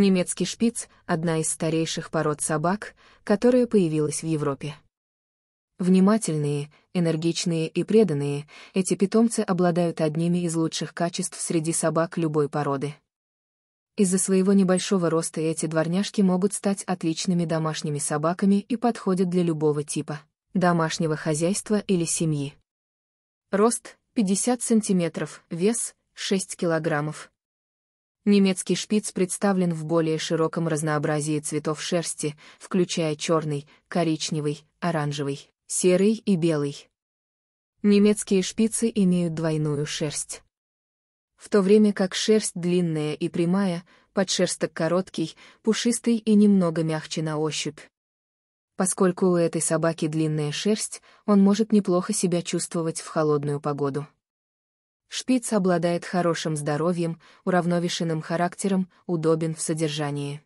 Немецкий шпиц – одна из старейших пород собак, которая появилась в Европе. Внимательные, энергичные и преданные, эти питомцы обладают одними из лучших качеств среди собак любой породы. Из-за своего небольшого роста эти дворняжки могут стать отличными домашними собаками и подходят для любого типа – домашнего хозяйства или семьи. Рост – 50 см, вес – 6 килограммов. Немецкий шпиц представлен в более широком разнообразии цветов шерсти, включая черный, коричневый, оранжевый, серый и белый. Немецкие шпицы имеют двойную шерсть. В то время как шерсть длинная и прямая, подшерсток короткий, пушистый и немного мягче на ощупь. Поскольку у этой собаки длинная шерсть, он может неплохо себя чувствовать в холодную погоду. Шпиц обладает хорошим здоровьем, уравновешенным характером, удобен в содержании.